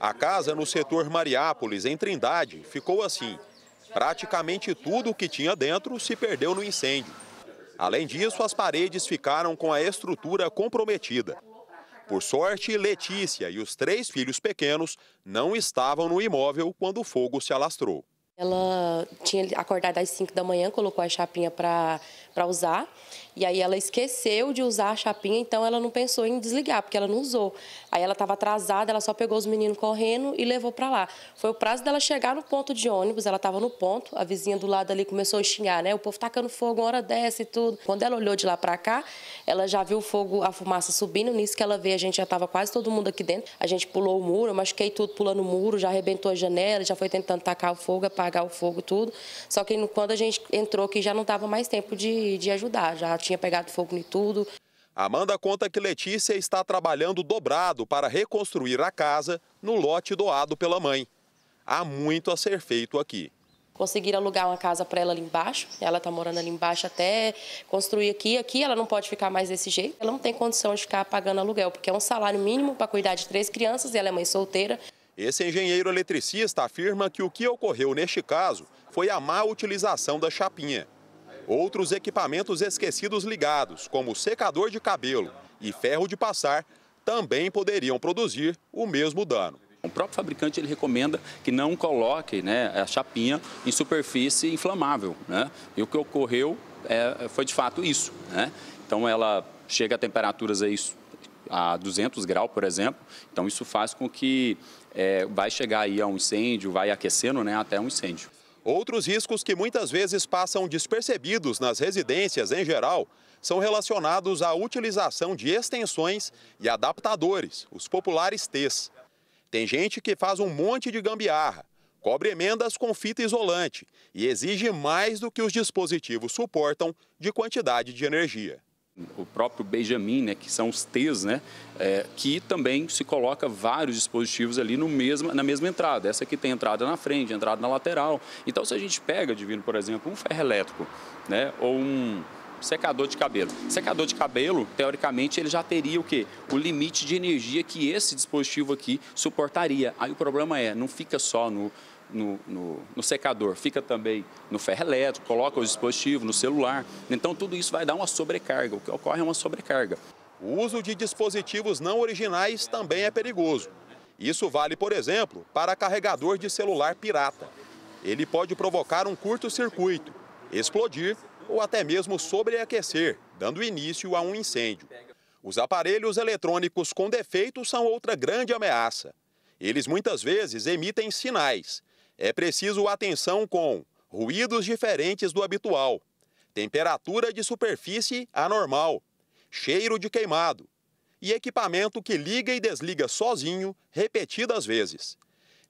A casa no setor Mariápolis, em Trindade, ficou assim. Praticamente tudo o que tinha dentro se perdeu no incêndio. Além disso, as paredes ficaram com a estrutura comprometida. Por sorte, Letícia e os três filhos pequenos não estavam no imóvel quando o fogo se alastrou. Ela tinha acordado às 5 da manhã, colocou a chapinha para para usar. E aí ela esqueceu de usar a chapinha, então ela não pensou em desligar, porque ela não usou. Aí ela estava atrasada, ela só pegou os meninos correndo e levou para lá. Foi o prazo dela chegar no ponto de ônibus, ela estava no ponto, a vizinha do lado ali começou a xingar, né? O povo tacando fogo uma hora dessa e tudo. Quando ela olhou de lá para cá, ela já viu o fogo, a fumaça subindo, nisso que ela vê, a gente já estava quase todo mundo aqui dentro. A gente pulou o muro, eu machuquei tudo pulando o muro, já arrebentou a janela, já foi tentando tacar o fogo, apagar o fogo, tudo. Só que quando a gente entrou aqui já não dava mais tempo de de, ajudar, já tinha pegado fogo em tudo. Amanda conta que Letícia está trabalhando dobrado para reconstruir a casa no lote doado pela mãe. Há muito a ser feito aqui. Conseguir alugar uma casa para ela ali embaixo. Ela está morando ali embaixo até construir aqui. Aqui ela não pode ficar mais desse jeito. Ela não tem condição de ficar pagando aluguel, porque é um salário mínimo para cuidar de três crianças e ela é mãe solteira. Esse engenheiro eletricista afirma que o que ocorreu neste caso foi a má utilização da chapinha. Outros equipamentos esquecidos ligados, como secador de cabelo e ferro de passar, também poderiam produzir o mesmo dano. O próprio fabricante ele recomenda que não coloque né, a chapinha em superfície inflamável. Né? E o que ocorreu é, foi de fato isso. Né? Então ela chega a temperaturas aí a 200 graus, por exemplo. Então isso faz com que é, vai chegar aí a um incêndio, vai aquecendo né, até um incêndio. Outros riscos que muitas vezes passam despercebidos nas residências em geral são relacionados à utilização de extensões e adaptadores, os populares T's. Tem gente que faz um monte de gambiarra, cobre emendas com fita isolante e exige mais do que os dispositivos suportam de quantidade de energia o próprio Benjamin, né, que são os T's, né, é, que também se coloca vários dispositivos ali no mesmo, na mesma entrada. Essa aqui tem entrada na frente, entrada na lateral. Então, se a gente pega, divino, por exemplo, um ferro elétrico, né, ou um secador de cabelo. Secador de cabelo, teoricamente, ele já teria o quê? O limite de energia que esse dispositivo aqui suportaria. Aí o problema é, não fica só no no, no, no, secador, fica também no ferro elétrico, coloca o dispositivo no celular. Então, tudo isso vai dar uma sobrecarga. O que ocorre é uma sobrecarga. O uso de dispositivos não originais também é perigoso. Isso vale, por exemplo, para carregador de celular pirata. Ele pode provocar um curto-circuito, explodir ou até mesmo sobreaquecer, dando início a um incêndio. Os aparelhos eletrônicos com defeito são outra grande ameaça. Eles muitas vezes emitem sinais é preciso atenção com ruídos diferentes do habitual, temperatura de superfície anormal, cheiro de queimado e equipamento que liga e desliga sozinho repetidas vezes.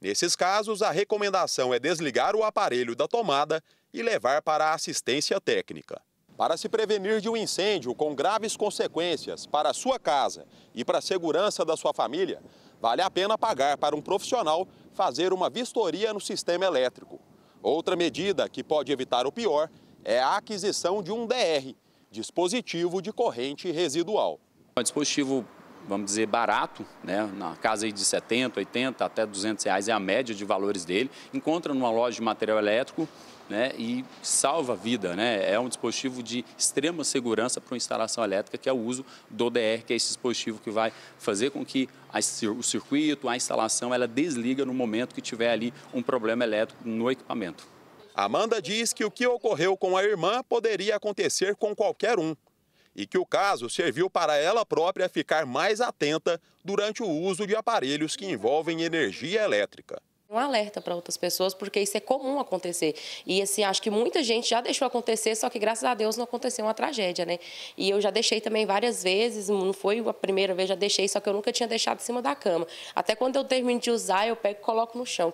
Nesses casos, a recomendação é desligar o aparelho da tomada e levar para a assistência técnica. Para se prevenir de um incêndio com graves consequências para a sua casa e para a segurança da sua família, vale a pena pagar para um profissional fazer uma vistoria no sistema elétrico. Outra medida que pode evitar o pior é a aquisição de um DR, dispositivo de corrente residual. É um dispositivo vamos dizer, barato, né? na casa aí de 70, 80, até 200 reais é a média de valores dele, encontra numa loja de material elétrico né? e salva a vida. Né? É um dispositivo de extrema segurança para uma instalação elétrica, que é o uso do DR, que é esse dispositivo que vai fazer com que a, o circuito, a instalação, ela desliga no momento que tiver ali um problema elétrico no equipamento. Amanda diz que o que ocorreu com a irmã poderia acontecer com qualquer um e que o caso serviu para ela própria ficar mais atenta durante o uso de aparelhos que envolvem energia elétrica um alerta para outras pessoas, porque isso é comum acontecer. E assim, acho que muita gente já deixou acontecer, só que graças a Deus não aconteceu uma tragédia, né? E eu já deixei também várias vezes, não foi a primeira vez, já deixei, só que eu nunca tinha deixado em cima da cama. Até quando eu termino de usar, eu pego e coloco no chão.